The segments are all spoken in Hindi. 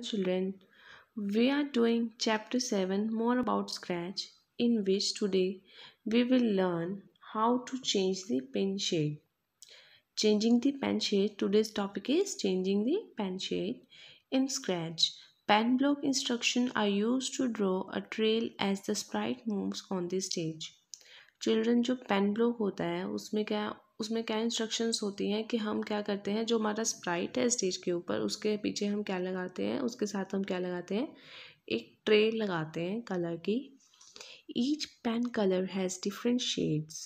children we are doing chapter 7 more about scratch in which today we will learn how to change the pen shade changing the pen shade today's topic is changing the pen shade in scratch pen block instruction are used to draw a trail as the sprite moves on the stage children जो पेन ब्लॉक होता है उसमें क्या उसमें क्या इंस्ट्रक्शंस होती हैं कि हम क्या करते हैं जो हमारा स्प्राइट है स्टेज के ऊपर उसके पीछे हम क्या लगाते हैं उसके साथ हम क्या लगाते हैं एक ट्रे लगाते हैं कलर की each pen colour has different shades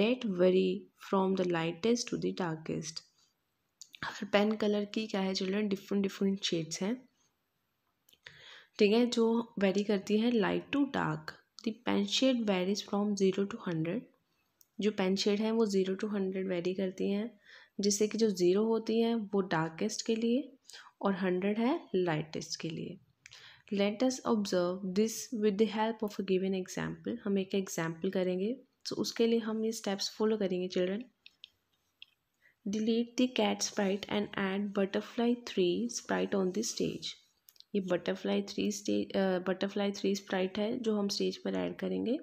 that vary from the lightest to the darkest हर पेन कलर की क्या है चिल्ड्रन डिफरेंट डिफरेंट शेड्स हैं ठीक है जो वेरी करती है light to dark the pen shade varies from zero to hundred जो पेन शेड हैं वो ज़ीरो टू हंड्रेड वेरी करती हैं जिससे कि जो ज़ीरो होती हैं वो डार्केस्ट के लिए और हंड्रेड है लाइटेस्ट के लिए let us observe this with the help of a given example हम एक एग्जाम्पल करेंगे सो तो उसके लिए हम ये स्टेप्स फॉलो करेंगे children delete the cat sprite and add butterfly three sprite on the stage ये butterfly three stage butterfly three sprite है जो हम स्टेज पर ऐड करेंगे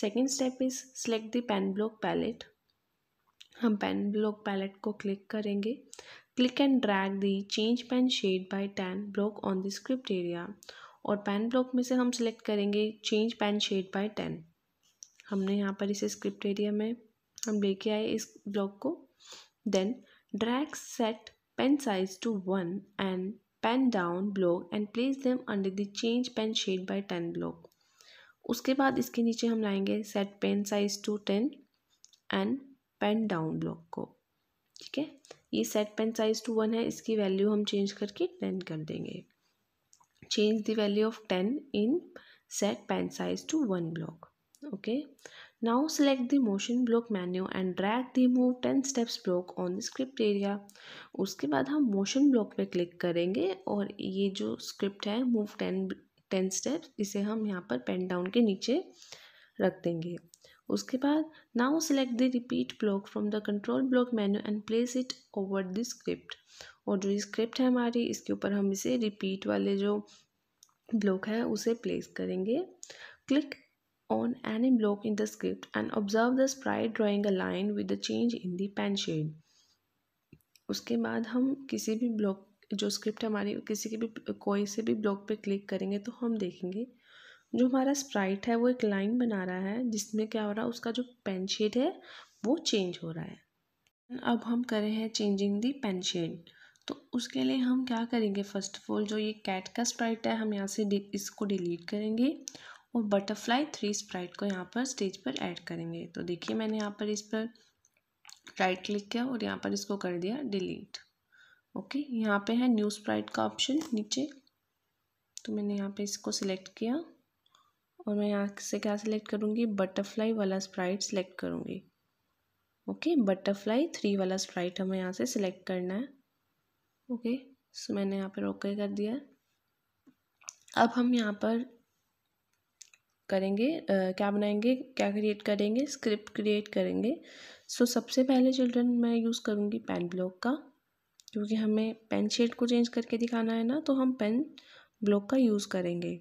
second step is select the pen block palette हम पेन ब्लॉक पैलेट को क्लिक करेंगे click and drag the change pen shade by ten block on the script area और पेन ब्लॉक में से हम सेलेक्ट करेंगे change pen shade by ten हमने यहाँ पर इसे स्क्रिप्ट एरिया में हम लेके आए इस ब्लॉक को then drag set pen size to one and pen down block and place them under the change pen shade by ten block उसके बाद इसके नीचे हम लाएंगे set pen size to ten and pen down block को ठीक है ये set pen size to one है इसकी वैल्यू हम चेंज करके टेन कर देंगे change the value of ten in set pen size to one block okay now select the motion block menu and drag the move ten steps block on the script area उसके बाद हम मोशन ब्लॉक पे क्लिक करेंगे और ये जो स्क्रिप्ट है मूव टेन टेन स्टेप्स इसे हम यहाँ पर पेन डाउन के नीचे रख देंगे उसके बाद now select the repeat block from the control block menu and place it over the script और जो स्क्रिप्ट है हमारी इसके ऊपर हम इसे रिपीट वाले जो ब्लॉक है उसे प्लेस करेंगे click on any block in the script and observe the sprite drawing a line with the change in the pen shade उसके बाद हम किसी भी ब्लॉक जो स्क्रिप्ट हमारी किसी के भी कोई से भी ब्लॉग पे क्लिक करेंगे तो हम देखेंगे जो हमारा स्प्राइट है वो एक लाइन बना रहा है जिसमें क्या हो रहा है उसका जो पेन शेड है वो चेंज हो रहा है अब हम करें हैं चेंजिंग दी पेन शेड तो उसके लिए हम क्या करेंगे फर्स्ट ऑफ ऑल जो ये कैट का स्प्राइट है हम यहाँ से इसको डिलीट करेंगे और बटरफ्लाई थ्री स्प्राइट को यहाँ पर स्टेज पर ऐड करेंगे तो देखिए मैंने यहाँ पर इस पर राइट क्लिक किया और यहाँ पर इसको कर दिया डिलीट ओके यहाँ पे है न्यू स्प्राइट का ऑप्शन नीचे तो मैंने यहाँ पे इसको सिलेक्ट किया और मैं यहाँ से क्या सिलेक्ट करूँगी बटरफ्लाई वाला स्प्राइट सिलेक्ट करूँगी ओके बटरफ्लाई थ्री वाला स्प्राइट हमें यहाँ से सिलेक्ट करना है ओके okay, सो so मैंने यहाँ पर ओके कर दिया है अब हम यहाँ पर करेंगे आ, क्या बनाएंगे क्या क्रिएट करेंगे स्क्रिप्ट क्रिएट करेंगे सो so, सबसे पहले चिल्ड्रन मैं यूज़ करूँगी पेन ब्लॉक का क्योंकि हमें पेन शेड को चेंज करके दिखाना है ना तो हम पेन ब्लॉक का यूज़ करेंगे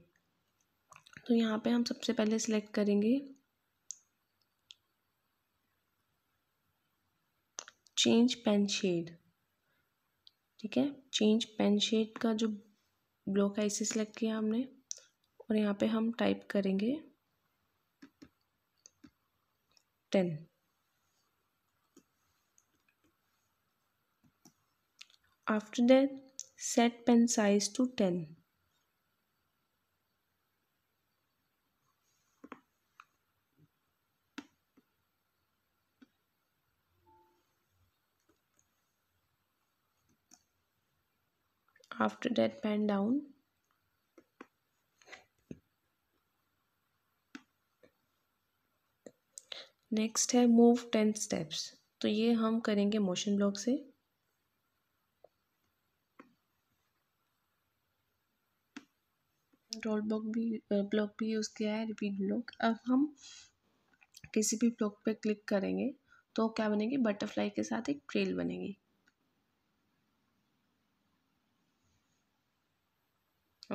तो यहाँ पे हम सबसे पहले सिलेक्ट करेंगे चेंज पेन शेड ठीक है चेंज पेन शेड का जो ब्लॉक है इसे सिलेक्ट किया हमने और यहाँ पे हम टाइप करेंगे ten After that, set pen size to 10. After that, pen down. Next है मूव टेन स्टेप्स तो ये हम करेंगे मोशन ब्लॉक से रोल ब्लॉक भी ब्लॉक भी यूज़ किया है रिपीट ब्लॉक अब हम किसी भी ब्लॉक पे क्लिक करेंगे तो क्या बनेगी बटरफ्लाई के साथ एक ट्रेल बनेगी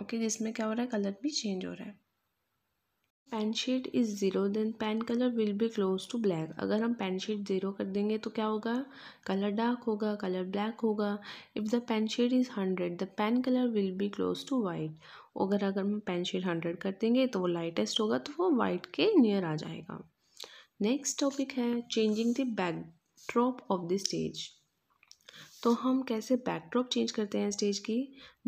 ओके जिसमें क्या हो रहा है कलर भी चेंज हो रहा है pen shade is zero then pen colour will be close to black अगर हम पेन शेड ज़ीरो कर देंगे तो क्या होगा कलर डार्क होगा कलर ब्लैक होगा if the pen shade is hundred the pen colour will be close to white अगर अगर हम पेन शेड हंड्रेड कर देंगे तो वो लाइटेस्ट होगा तो वो वाइट के नियर आ जाएगा नेक्स्ट टॉपिक है changing the backdrop of the stage तो हम कैसे बैकड्रॉप चेंज करते हैं स्टेज की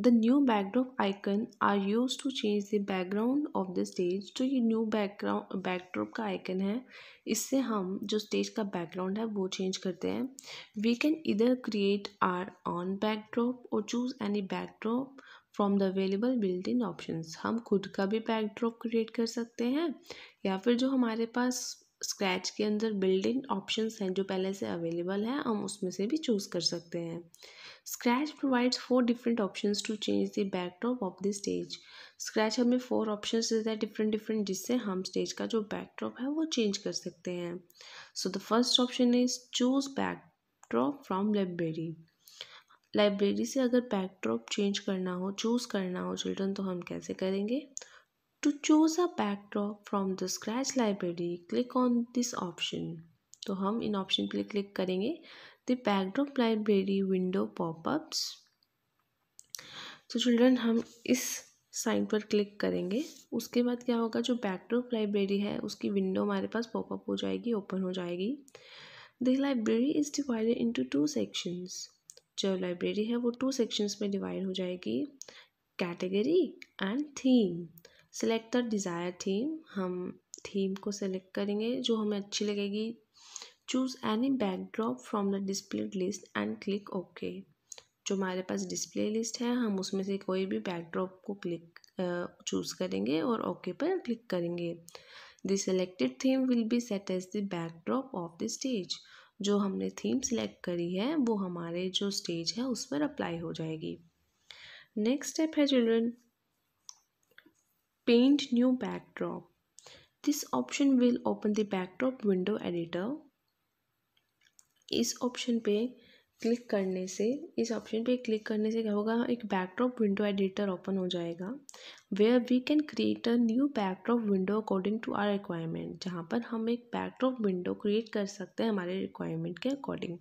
the new backdrop icon are use to change the background of the stage तो ये न्यू बैकग्राउंड बैकड्रॉप का आइकन है इससे हम जो स्टेज का बैकग्राउंड है वो चेंज करते हैं वी कैन इधर क्रिएट आर ऑन बैकड्रॉप और choose any backdrop from the available built in option हम खुद का भी बैकड्रॉप क्रिएट कर सकते हैं या फिर जो हमारे पास स्क्रैच के अंदर बिल्ड इन ऑप्शंस हैं जो पहले से अवेलेबल हैं हम उसमें से भी चूज़ कर सकते हैं Scratch provides four different options to change the backdrop of the stage Scratch हमें फोर ऑप्शंस देता है डिफरेंट डिफरेंट जिससे हम स्टेज का जो बैकड्रॉप है वो चेंज कर सकते हैं so the first option is choose backdrop from library library से अगर बैकड्रॉप चेंज करना हो चूज़ करना हो चिल्ड्रन तो हम कैसे करेंगे To choose a backdrop from the Scratch library, click on this option. तो हम इन ऑप्शन पे क्लिक करेंगे the backdrop library window popups तो चिल्ड्रन हम इस साइन पर क्लिक करेंगे उसके बाद क्या होगा जो बैकड्रॉप लाइब्रेरी है उसकी विंडो हमारे पास पॉपअप हो जाएगी ओपन हो जाएगी the library is divided into two sections जो लाइब्रेरी है वो टू सेक्शंस में डिवाइड हो जाएगी category and theme select the desire theme हम थीम को सेलेक्ट करेंगे जो हमें अच्छी लगेगी choose any backdrop from the display list and click okay जो हमारे पास डिस्प्ले लिस्ट है हम उसमें से कोई भी बैकड्रॉप को क्लिक चूज़ करेंगे और ओके okay पर क्लिक करेंगे the selected theme will be set as the backdrop of the stage जो हमने थीम सेलेक्ट करी है वो हमारे जो स्टेज है उस पर अप्लाई हो जाएगी नेक्स्ट स्टेप है children paint new backdrop. This option will open the backdrop window editor. इस ऑप्शन पे क्लिक करने से इस ऑप्शन पे क्लिक करने से क्या होगा एक बैकड्रॉप विंडो एडिटर ओपन हो जाएगा where we can create a new backdrop window according to our requirement जहाँ पर हम एक बैकड्रॉप विंडो क्रिएट कर सकते हैं हमारे रिक्वायरमेंट के अकॉर्डिंग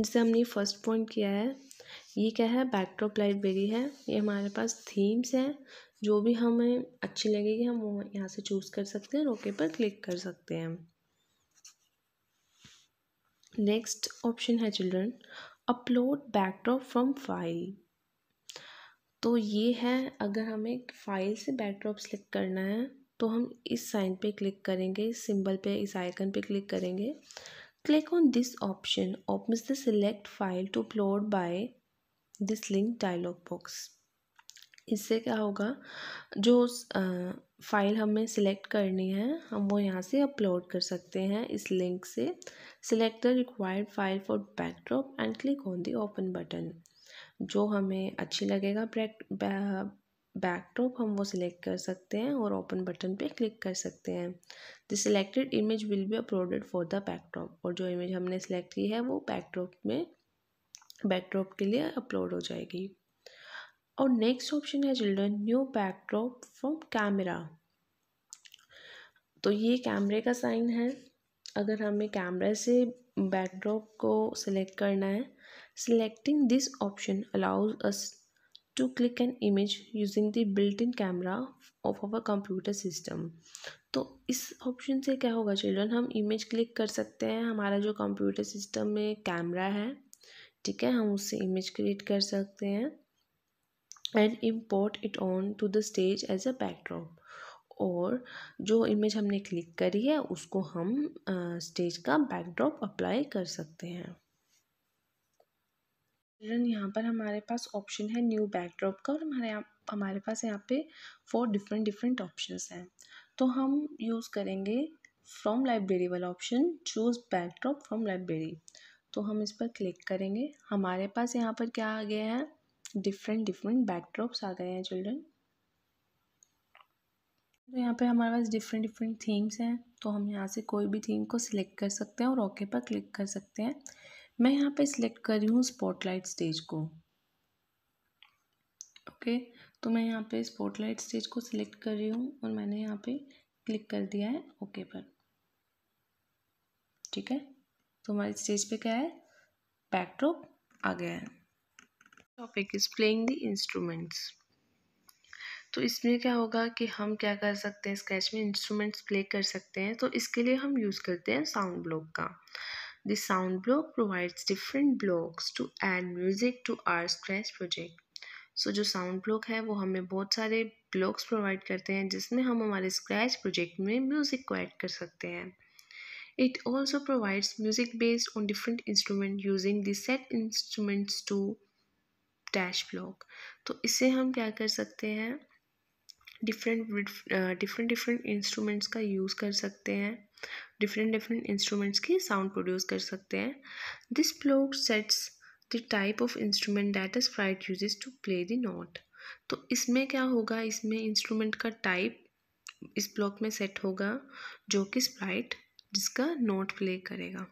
जैसे हमने फर्स्ट पॉइंट किया है ये क्या है बैकड्रॉप लाइब्रेरी है ये हमारे पास थीम्स हैं जो भी हमें अच्छी लगेगी हम वो यहाँ से चूज़ कर सकते हैं रोके पर क्लिक कर सकते हैं नेक्स्ट ऑप्शन है children upload backdrop from file तो ये है अगर हमें फाइल से बैकड्रॉप सेलेक्ट करना है तो हम इस साइन पे क्लिक करेंगे इस सिंबल पे इस आइकन पे क्लिक करेंगे click on this option opens the select file to upload by this link dialog box इससे क्या होगा जो फाइल हमें सिलेक्ट करनी है हम वो यहाँ से अपलोड कर सकते हैं इस लिंक से select the required file for backdrop and click on the open button जो हमें अच्छी लगेगा बैकड्रॉप हम वो सिलेक्ट कर सकते हैं और ओपन बटन पे क्लिक कर सकते हैं the selected image will be uploaded for the backdrop और जो इमेज हमने सेलेक्ट की है वो बैकड्रॉप में बैकड्रॉप के लिए अपलोड हो जाएगी और नेक्स्ट ऑप्शन है children new backdrop from camera तो ये कैमरे का साइन है अगर हमें कैमरे से बैकड्रॉप को सिलेक्ट करना है selecting this option allows us to click an image using the built in camera of our computer system तो इस ऑप्शन से क्या होगा चिल्ड्रन हम इमेज क्लिक कर सकते हैं हमारा जो कंप्यूटर सिस्टम में कैमरा है ठीक है हम उससे इमेज क्रिएट कर सकते हैं and import it onto the stage as a backdrop और जो इमेज हमने क्लिक करी है उसको हम स्टेज का बैकड्रॉप अप्लाई कर सकते हैं चिल्ड्रन यहाँ पर हमारे पास ऑप्शन है न्यू बैकड्रॉप का और हमारे यहाँ हमारे पास यहाँ पे फोर डिफरेंट डिफरेंट ऑप्शंस हैं तो हम यूज़ करेंगे फ्रॉम लाइब्रेरी वाला option choose backdrop from library तो हम इस पर क्लिक करेंगे हमारे पास यहाँ पर क्या आ गया है डिफरेंट डिफरेंट बैकड्रॉप्स आ गए हैं चिल्ड्रन तो यहाँ पे हमारे पास डिफरेंट डिफरेंट थीम्स हैं तो हम यहाँ से कोई भी थीम को सिलेक्ट कर सकते हैं और ओके पर क्लिक कर सकते हैं मैं यहाँ पे सिलेक्ट कर रही हूँ स्पॉटलाइट स्टेज को ओके तो मैं यहाँ पे स्पॉटलाइट स्टेज को सिलेक्ट कर रही हूँ और मैंने यहाँ पे क्लिक कर दिया है ओके पर ठीक है तो हमारे स्टेज पे क्या है बैकड्रॉप आ गया है topic is playing the instruments तो इसमें क्या होगा कि हम क्या कर सकते हैं स्केच में इंस्ट्रूमेंट्स प्ले कर सकते हैं तो इसके लिए हम यूज़ करते हैं साउंड ब्लॉक का the sound block provides different blocks to add music to our Scratch project so जो साउंड ब्लॉक है वो हमें बहुत सारे ब्लॉक्स प्रोवाइड करते हैं जिसमें हम हमारे स्क्रैच प्रोजेक्ट में म्यूज़िक को ऐड कर सकते हैं It also provides music based on different instruments using the set instruments to dash block तो इससे हम क्या कर सकते हैं डिफरेंट डिफरेंट डिफरेंट इंस्ट्रूमेंट्स का यूज़ कर सकते हैं डिफरेंट डिफरेंट इंस्ट्रूमेंट्स की साउंड प्रोड्यूस कर सकते हैं this block sets the type of instrument that is sprite uses to play the note तो इसमें क्या होगा इसमें इंस्ट्रूमेंट का टाइप इस ब्लॉक में सेट होगा जो कि स्प्राइट जिसका नोट प्ले करेगा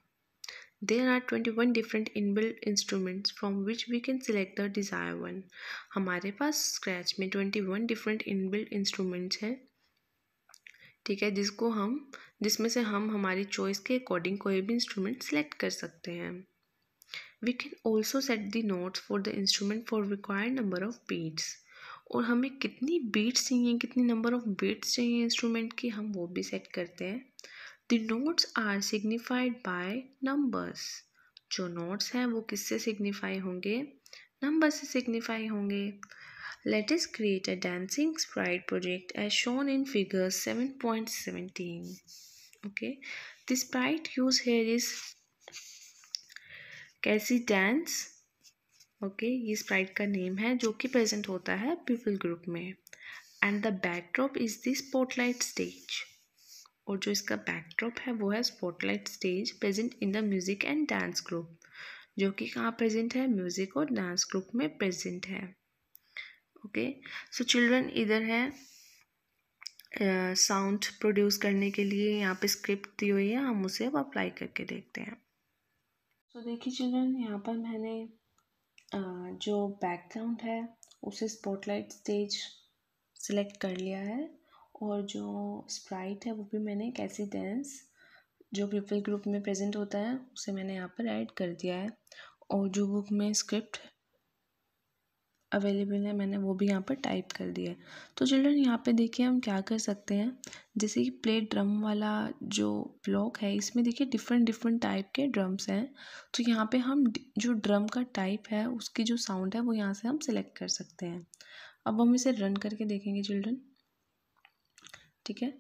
there are twenty one different inbuilt instruments from which we can select the desire one हमारे पास स्क्रैच में twenty one different inbuilt instruments हैं ठीक है जिसको हम जिसमें से हम हमारी चॉइस के अकॉर्डिंग कोई भी इंस्ट्रूमेंट सेलेक्ट कर सकते हैं we can also set the notes for the instrument for required number of beats और हमें कितनी बीट्स चाहिए कितनी नंबर ऑफ बीट्स चाहिए इंस्ट्रूमेंट की हम वो भी सेट करते हैं the notes are signified by numbers जो नोट्स हैं वो किससे सिग्निफाई होंगे नंबर से सिग्निफाई होंगे let us create a dancing sprite project as shown in figure seven point seventeen okay the sprite use here is Cassy dance okay ये स्प्राइट का नेम है जो कि प्रेजेंट होता है पीपल ग्रुप में and the backdrop is the spotlight stage और जो इसका बैकड्रॉप है वो है spotlight stage present in the music and dance group जो कि कहाँ प्रेजेंट है म्यूज़िक और डांस ग्रुप में प्रेजेंट है ओके सो चिल्ड्रन इधर है साउंड uh, प्रोड्यूस करने के लिए यहाँ पे स्क्रिप्ट दी हुई है हम उसे अब अप्लाई करके देखते हैं तो so, देखिए चिल्ड्रन यहाँ पर मैंने uh, जो बैकग्राउंड है उसे स्पॉटलाइट स्टेज सेलेक्ट कर लिया है और जो स्प्राइट है वो भी मैंने कैसी डेंस जो पीपल ग्रुप में प्रेजेंट होता है उसे मैंने यहाँ पर ऐड कर दिया है और जो बुक में स्क्रिप्ट अवेलेबल है मैंने वो भी यहाँ पर टाइप कर दिया है तो चिल्ड्रन यहाँ पे देखिए हम क्या कर सकते हैं जैसे कि प्ले ड्रम वाला जो ब्लॉक है इसमें देखिए डिफरेंट डिफरेंट टाइप के ड्रम्स हैं तो यहाँ पे हम जो ड्रम का टाइप है उसकी जो साउंड है वो यहाँ से हम सिलेक्ट कर सकते हैं अब हम इसे रन करके देखेंगे चिल्ड्रन ठीक है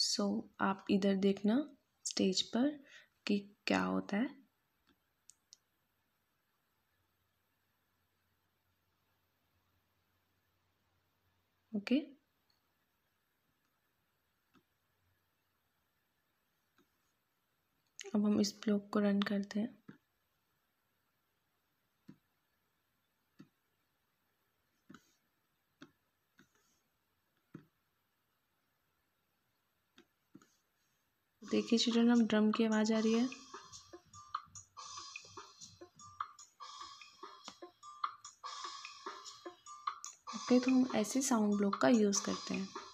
सो so, आप इधर देखना स्टेज पर कि क्या होता है ओके okay? अब हम इस ब्लॉग को रन करते हैं देखिए चिल्ड्रन अब ड्रम की आवाज़ आ रही है ओके तो हम ऐसे साउंड ब्लॉक का यूज़ करते हैं